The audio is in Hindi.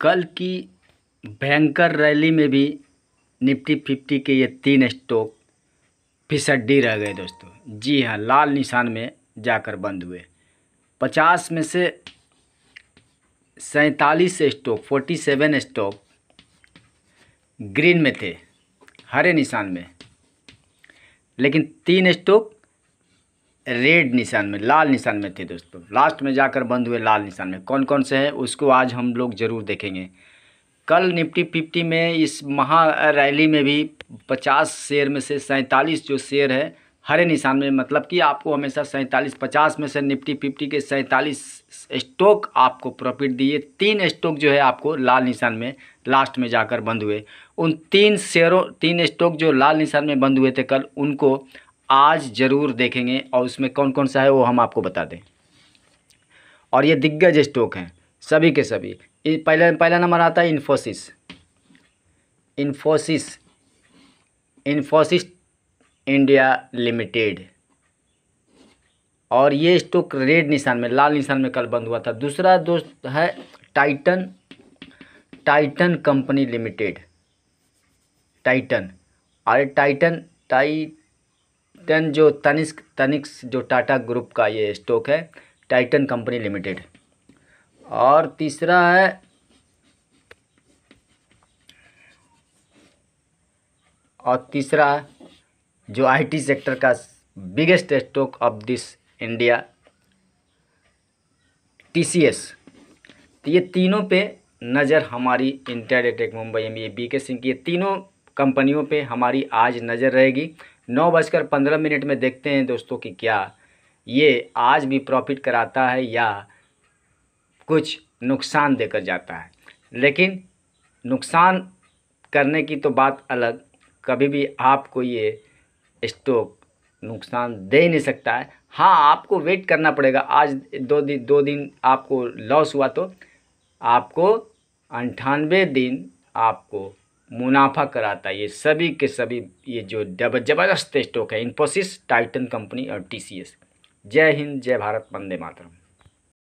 कल की भयंकर रैली में भी निफ्टी फिफ्टी के ये तीन स्टॉक फिसड्डी रह गए दोस्तों जी हाँ लाल निशान में जाकर बंद हुए पचास में से सैतालीस stock forty seven stock green में थे हरे निशान में लेकिन तीन स्टॉक रेड निशान में लाल निशान में थे दोस्तों लास्ट में जाकर बंद हुए लाल निशान में कौन कौन से हैं उसको आज हम लोग ज़रूर देखेंगे कल निफ्टी फिफ्टी में इस महा रैली में भी पचास शेयर में से सैंतालीस जो शेयर है हरे निशान में मतलब कि आपको हमेशा सैंतालीस पचास में से निफ्टी फिफ्टी के सैंतालीस स्टॉक आपको प्रॉफिट दिए तीन स्टॉक जो है आपको लाल निशान में लास्ट में जाकर बंद हुए उन तीन शेयरों तीन स्टॉक जो लाल निशान में बंद हुए थे कल उनको आज ज़रूर देखेंगे और उसमें कौन कौन सा है वो हम आपको बता दें और ये दिग्गज स्टॉक हैं सभी के सभी पहला पहला नंबर आता है इन्फोसिस इन्फोसिस इन्फोसिस इंडिया लिमिटेड और ये स्टॉक रेड निशान में लाल निशान में कल बंद हुआ था दूसरा दोस्त है Titan Titan company limited Titan अरे टाइटन टाइट देन जो तनिस्क तनिक्स जो टाटा ग्रुप का ये स्टॉक है टाइटन कंपनी लिमिटेड और तीसरा है और तीसरा जो आईटी सेक्टर का biggest stock of this India TCS तो ये तीनों पे नज़र हमारी इंटरडेटेक मुंबई एम बी के सिंह की ये तीनों कंपनियों पे हमारी आज नज़र रहेगी नौ बजकर पंद्रह मिनट में देखते हैं दोस्तों कि क्या ये आज भी प्रॉफिट कराता है या कुछ नुकसान देकर जाता है लेकिन नुकसान करने की तो बात अलग कभी भी आपको ये स्टॉक नुकसान दे ही नहीं सकता है हाँ आपको वेट करना पड़ेगा आज दो दिन दो दिन आपको लॉस हुआ तो आपको अंठानवे दिन आपको मुनाफा कराता है ये सभी के सभी ये जो ज़बरदस्त स्टॉक है इन्फोसिस टाइटन कंपनी और टीसीएस जय हिंद जय भारत वंदे मातरम